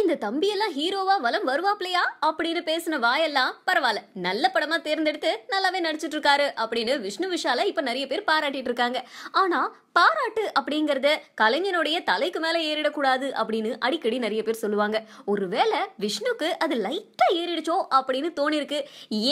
இந்த தம்பியெல்லாம் ஹீரோவா வலம் வருவாப்லையா அப்படின்னு பேசின வாயெல்லாம் பரவாயில்ல நல்ல படமா தேர்ந்தெடுத்து நல்லாவே நடிச்சிட்டு இருக்காரு அப்படின்னு விஷ்ணு விஷால இப்ப நிறைய பேர் பாராட்டிட்டு இருக்காங்க ஆனா பாராட்டு அப்படிங்கறத கலைஞனுடைய தலைக்கு மேல ஏறிடக்கூடாது அப்படின்னு அடிக்கடி நிறைய பேர் சொல்லுவாங்க ஒருவேளை விஷ்ணுக்கு அது லைட்டா ஏறிடுச்சோ அப்படின்னு தோணிருக்கு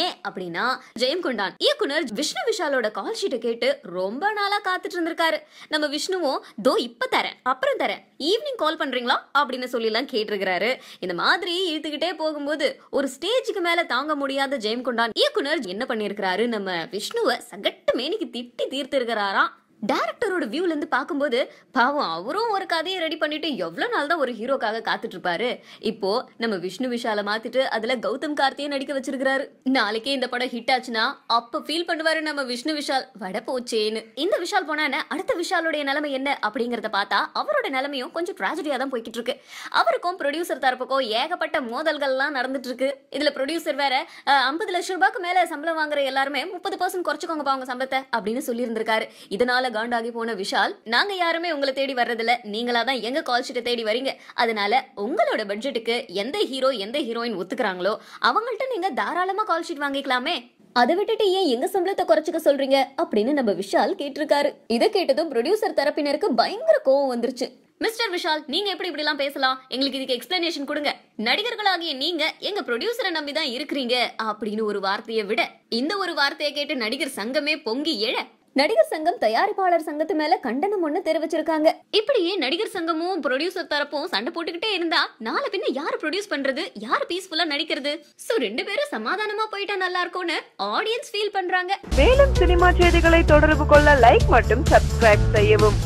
ஏன் அப்படின்னா ஜெயம் கொண்டான் இயக்குனர் விஷ்ணு விஷாலோட கால் ஷீட்டை கேட்டு ரொம்ப நாளா காத்துட்டு இருந்திருக்காரு நம்ம விஷ்ணுவும் தோ இப்ப தரேன் அப்புறம் தரேன் ஈவினிங் கால் பண்றீங்களா அப்படின்னு சொல்லி எல்லாம் கேட்டிருக்கிறேன் போறாரு இந்த மாதிரி இழுத்துக்கிட்டே போகும்போது ஒரு ஸ்டேஜுக்கு மேல தாங்க முடியாத ஜெயம் கொண்டான் இயக்குனர் என்ன பண்ணிருக்கிறாரு நம்ம விஷ்ணுவை சகட்டு மேனிக்கு திட்டி தீர்த்திருக்கிறாராம் டேரக்டரோட இருந்து பார்க்கும்போது பாவம் அவரும் ஒரு கதையை ரெடி பண்ணிட்டு எவ்வளோ நாள் தான் ஒரு ஹீரோக்காக காத்துட்டு இருப்பாரு இப்போ நம்ம விஷ்ணு விஷாலை மாத்திட்டு அதுல கௌதம் கார்த்தியை நடிக்க வச்சிருக்கிறாரு நாளைக்கே இந்த படம் ஹிட் ஆச்சுன்னா அப்ப ஃபீல் பண்ணுவாரு நம்ம விஷ்ணு விஷால் வட போச்சேன்னு இந்த விஷால் போனானே அடுத்த விஷாலுடைய நிலைமை என்ன அப்படிங்கறத பார்த்தா அவரோட நிலைமையும் கொஞ்சம் ட்ராஜடியா தான் போய்கிட்டு இருக்கு அவருக்கும் ப்ரொடியூசர் தரப்புக்கும் ஏகப்பட்ட மோதல்கள்லாம் நடந்துட்டு இருக்கு இதுல ப்ரொடியூசர் வேற ஐம்பது லட்சம் ரூபாய்க்கு மேல சம்பளம் வாங்குற எல்லாருமே முப்பது பர்சன்ட் குறைச்சுக்கோங்க அவங்க சம்பளத்தை அப்படின்னு இருந்திருக்காரு இதனால காண்டாகி போன விஷால் நாங்க யாருமே உங்களை தேடி வர்றதில்ல நீங்களா தான் எங்க கால் ஷீட்டை தேடி வரீங்க அதனால உங்களோட பட்ஜெட்டுக்கு எந்த ஹீரோ எந்த ஹீரோயின் ஒத்துக்கிறாங்களோ அவங்கள்ட்ட நீங்க தாராளமா கால் ஷீட் வாங்கிக்கலாமே அதை விட்டுட்டு ஏன் எங்க சம்பளத்தை குறைச்சிக்க சொல்றீங்க அப்படின்னு நம்ம விஷால் கேட்டிருக்காரு இதை கேட்டதும் ப்ரொடியூசர் தரப்பினருக்கு பயங்கர கோவம் வந்துருச்சு மிஸ்டர் விஷால் நீங்க எப்படி இப்படி எல்லாம் பேசலாம் எங்களுக்கு இதுக்கு எக்ஸ்பிளனேஷன் கொடுங்க நடிகர்களாகிய நீங்க எங்க ப்ரொடியூசரை நம்பி தான் இருக்கிறீங்க அப்படின்னு ஒரு வார்த்தையை விட இந்த ஒரு வார்த்தையை கேட்டு நடிகர் சங்கமே பொங்கி எழ நடிகர் சங்கம் தயாரிப்பாளர் சங்கத்து மேல கண்டனம் ஒண்ணு தெரிவிச்சிருக்காங்க இப்படியே நடிகர் சங்கமும் ப்ரொடியூசர் தரப்பும் சண்டை போட்டுக்கிட்டே இருந்தா நாளை பின்ன யாரு ப்ரொடியூஸ் பண்றது யாரு பீஸ்ஃபுல்லா நடிக்கிறது சோ ரெண்டு பேரும் சமாதானமா போயிட்டா நல்லா இருக்கும்னு ஆடியன்ஸ் ஃபீல் பண்றாங்க மேலும் சினிமா செய்திகளை தொடர்பு கொள்ள லைக் மற்றும் சப்ஸ்கிரைப் செய்யவும்